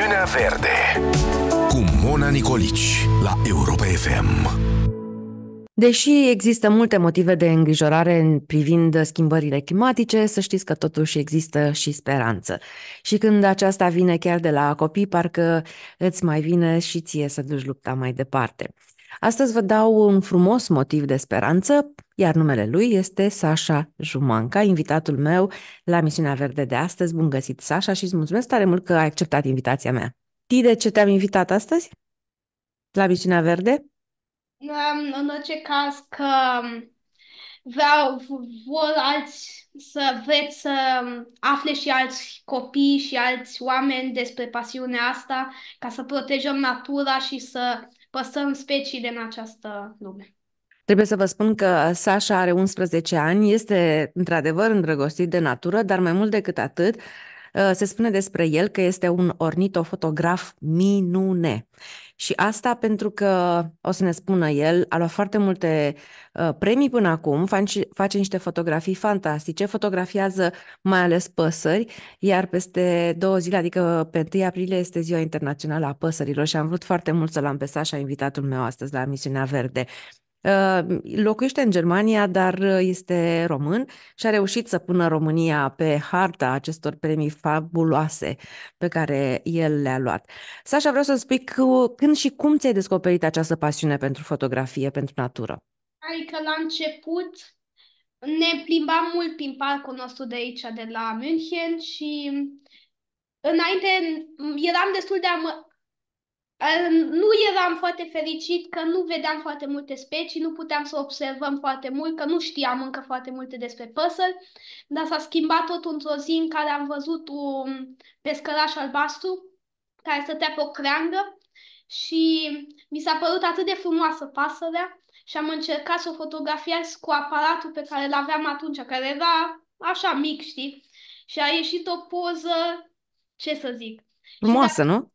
Emisiunea Verde cu Mona Nicolici la Europa FM. Deși există multe motive de îngrijorare privind schimbările climatice, să știți că totuși există și speranță. Și când aceasta vine chiar de la copii, parcă îți mai vine și ție să duci lupta mai departe. Astăzi vă dau un frumos motiv de speranță, iar numele lui este Sasha Jumanca, invitatul meu la misiunea verde de astăzi. Bun găsit, Sasha, și îți mulțumesc tare mult că ai acceptat invitația mea. Tii de ce te-am invitat astăzi la misiunea verde? în orice caz că um, vreau, vor alți să vreți să um, afle și alți copii și alți oameni despre pasiunea asta ca să protejăm natura și să păsăm speciile în această lume. Trebuie să vă spun că Sasha are 11 ani, este într-adevăr îndrăgostit de natură, dar mai mult decât atât, Uh, se spune despre el că este un ornitofotograf minune. Și asta pentru că, o să ne spună el, a luat foarte multe uh, premii până acum, face niște fotografii fantastice, fotografiază mai ales păsări, iar peste două zile, adică pe 1 aprilie, este Ziua Internațională a Păsărilor și am vrut foarte mult să-l am pe Sasha, invitatul meu astăzi la emisiunea Verde. Ă, locuiește în Germania, dar ă, este român și a reușit să pună România pe harta acestor premii fabuloase pe care el le-a luat. Sasha, vreau să spui că, când și cum ți-ai descoperit această pasiune pentru fotografie, pentru natură? Adică la început ne plimbam mult prin parcul nostru de aici, de la München și înainte eram destul de amă- Ehm, nu eram foarte fericit că nu vedeam foarte multe specii, nu puteam să observăm foarte mult, că nu știam încă foarte multe despre păsări, dar s-a schimbat tot într-o zi în care am văzut un pescăraș albastru care stătea pe o creangă și mi s-a părut atât de frumoasă pasărea și am încercat să o fotografiez cu aparatul pe care l-aveam atunci, care era așa mic, știi? Și a ieșit o poză, ce să zic. Frumoasă, dacă... nu?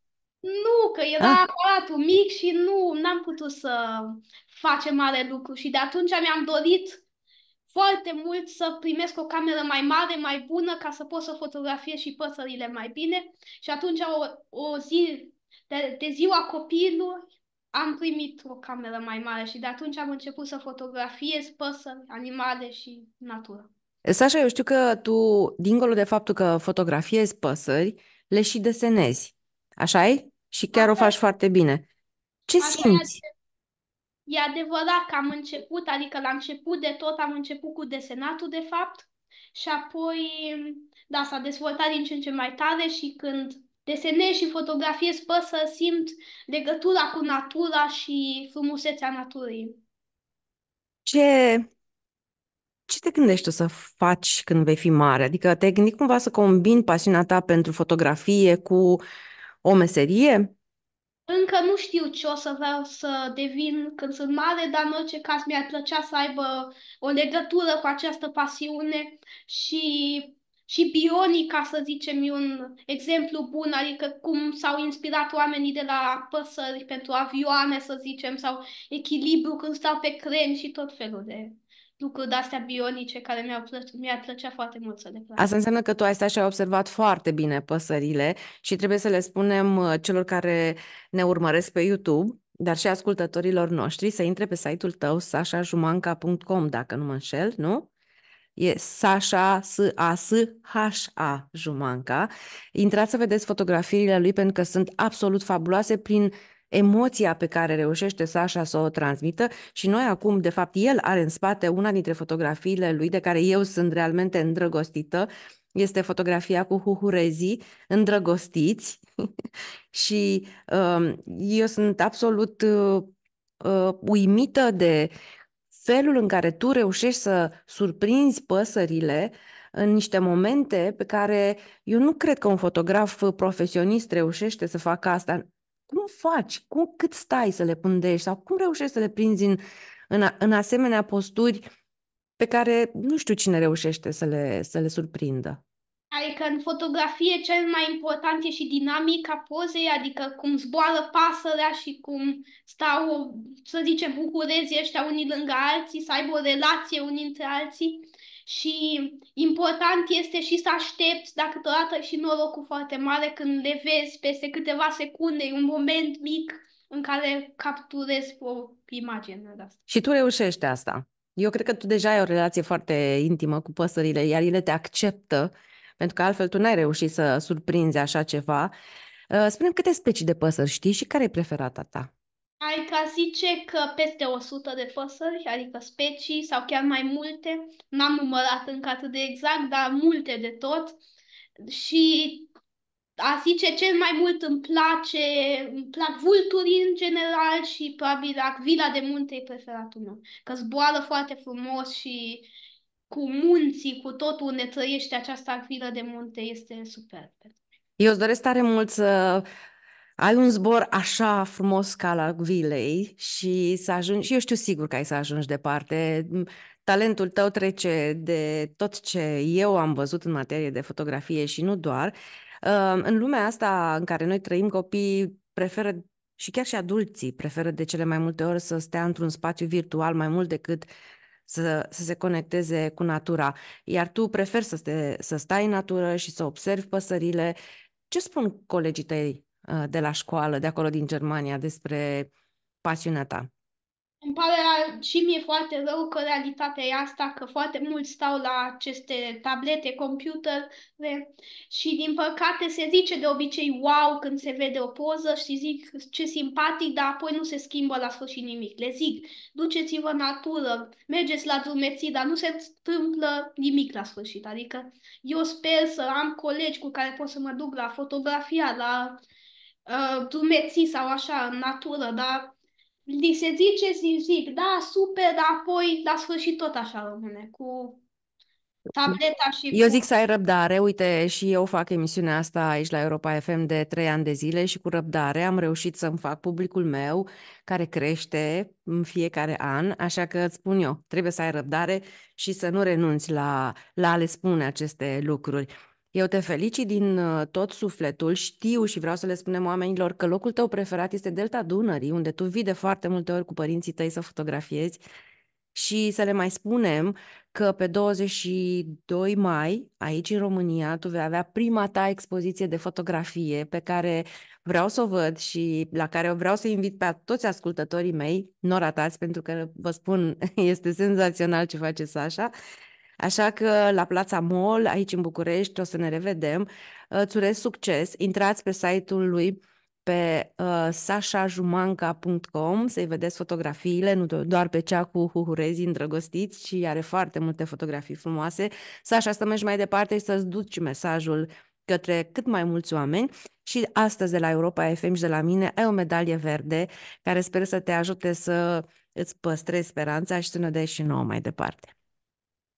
Nu, că era ah. aparatul mic și nu n-am putut să facem mare lucru și de atunci mi-am dorit foarte mult să primesc o cameră mai mare, mai bună, ca să pot să fotografiez și păsările mai bine. Și atunci, o, o zi, de, de ziua copilului, am primit o cameră mai mare și de atunci am început să fotografiez păsări, animale și natură. Sasha, eu știu că tu, dincolo de faptul că fotografiezi păsări, le și desenezi. Așa e? și chiar o faci foarte bine. Ce Asta simți? E adevărat că am început, adică la început de tot am început cu desenatul, de fapt, și apoi, da, s-a dezvoltat din ce în ce mai tare și când desenez și fotografiez, pot să simt legătura cu natura și frumusețea naturii. Ce, ce te gândești să faci când vei fi mare? Adică te-ai gândit cumva să combini pasiunea ta pentru fotografie cu uh, o meserie? Încă nu știu ce o să vreau să devin când sunt mare, dar în orice caz mi-ar plăcea să aibă o legătură cu această pasiune și, și bionica, să zicem, e un exemplu bun, adică cum s-au inspirat oamenii de la păsări pentru avioane, să zicem, sau echilibru când stau pe creni și tot felul de lucruri de-astea bionice care mi-au plăcut, mi-ar plăcea foarte mult să le plac. Asta înseamnă că tu ai stat și ai observat foarte bine păsările și trebuie să le spunem uh, celor care ne urmăresc pe YouTube, dar și ascultătorilor noștri, să intre pe site-ul tău sashajumanca.com, dacă nu mă înșel, nu? E Sasha, s a s h a Jumanca. Intrați să vedeți fotografiile lui pentru că sunt absolut fabuloase prin emoția pe care reușește Sasha să o transmită și noi acum, de fapt, el are în spate una dintre fotografiile lui de care eu sunt realmente îndrăgostită, este fotografia cu huhurezii îndrăgostiți și uh, eu sunt absolut uh, uh, uimită de felul în care tu reușești să surprinzi păsările în niște momente pe care eu nu cred că un fotograf profesionist reușește să facă asta cum faci? Cum, cât stai să le pândești? Sau cum reușești să le prinzi în, în, în asemenea posturi pe care nu știu cine reușește să le, să le surprindă? Adică în fotografie cel mai important e și dinamica pozei, adică cum zboară pasărea și cum stau, să zicem, ucurezii ăștia unii lângă alții, să aibă o relație unii între alții și important este și să aștepți, dacă totodată și norocul foarte mare când le vezi peste câteva secunde, un moment mic în care capturezi o imagine. Și tu reușești asta. Eu cred că tu deja ai o relație foarte intimă cu păsările, iar ele te acceptă, pentru că altfel tu n-ai reușit să surprinzi așa ceva. Uh, Spune câte specii de păsări știi și care e preferata ta? ai ca zice că peste 100 de păsări, adică specii sau chiar mai multe. N-am numărat încă atât de exact, dar multe de tot. Și a zice cel mai mult îmi place, îmi plac vulturii în general și probabil vila de munte e preferatul meu. Că zboară foarte frumos și cu munții, cu totul unde trăiește această vila de munte este superb. Eu îți doresc tare mult să ai un zbor așa frumos ca la vilei și să ajungi, și eu știu sigur că ai să ajungi departe. Talentul tău trece de tot ce eu am văzut în materie de fotografie și nu doar. În lumea asta în care noi trăim, copii preferă și chiar și adulții preferă de cele mai multe ori să stea într-un spațiu virtual mai mult decât să, să se conecteze cu natura. Iar tu preferi să, te, să stai în natură și să observi păsările. Ce spun colegii tăi Uh, de la școală, de acolo din Germania, despre pasiunea ta? Îmi pare și mie foarte rău că realitatea e asta, că foarte mulți stau la aceste tablete, computer și din păcate se zice de obicei wow când se vede o poză și zic ce simpatic, dar apoi nu se schimbă la sfârșit nimic. Le zic, duceți-vă în natură, mergeți la drumeții, dar nu se întâmplă nimic la sfârșit. Adică eu sper să am colegi cu care pot să mă duc la fotografia, la uh, drumeții sau așa în natură, dar li se zice zic, da, super, dar apoi la sfârșit tot așa rămâne, cu tableta și... Eu zic să ai răbdare, uite, și eu fac emisiunea asta aici la Europa FM de trei ani de zile și cu răbdare am reușit să-mi fac publicul meu care crește în fiecare an, așa că îți spun eu, trebuie să ai răbdare și să nu renunți la, la a le spune aceste lucruri. Eu te felicit din uh, tot sufletul. Știu și vreau să le spunem oamenilor că locul tău preferat este Delta Dunării, unde tu vii de foarte multe ori cu părinții tăi să fotografiezi și să le mai spunem că pe 22 mai, aici în România, tu vei avea prima ta expoziție de fotografie pe care vreau să o văd și la care vreau să invit pe toți ascultătorii mei, nu ratați pentru că vă spun, este senzațional ce face Sasha. Așa că la Plața Mall, aici în București, o să ne revedem. Uh, îți urez succes, intrați pe site-ul lui pe uh, sashajumanca.com să-i vedeți fotografiile, nu doar pe cea cu huhurezi îndrăgostiți, ci are foarte multe fotografii frumoase. Sasha, să mergi mai departe și să-ți duci mesajul către cât mai mulți oameni și astăzi de la Europa FM și de la mine ai o medalie verde care sper să te ajute să îți păstrezi speranța și să ne dai și nouă mai departe.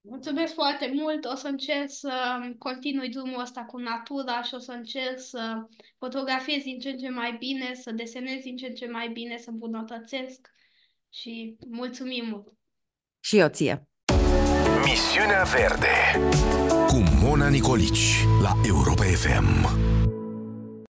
Mulțumesc foarte mult! O să încerc să um, continui drumul ăsta cu natura și o să încerc să fotografiez din ce în ce mai bine, să desenez din ce în ce mai bine, să îmbunătățesc și mulțumim mult! Și eu ție! Misiunea Verde cu Mona Nicolici la Europa FM.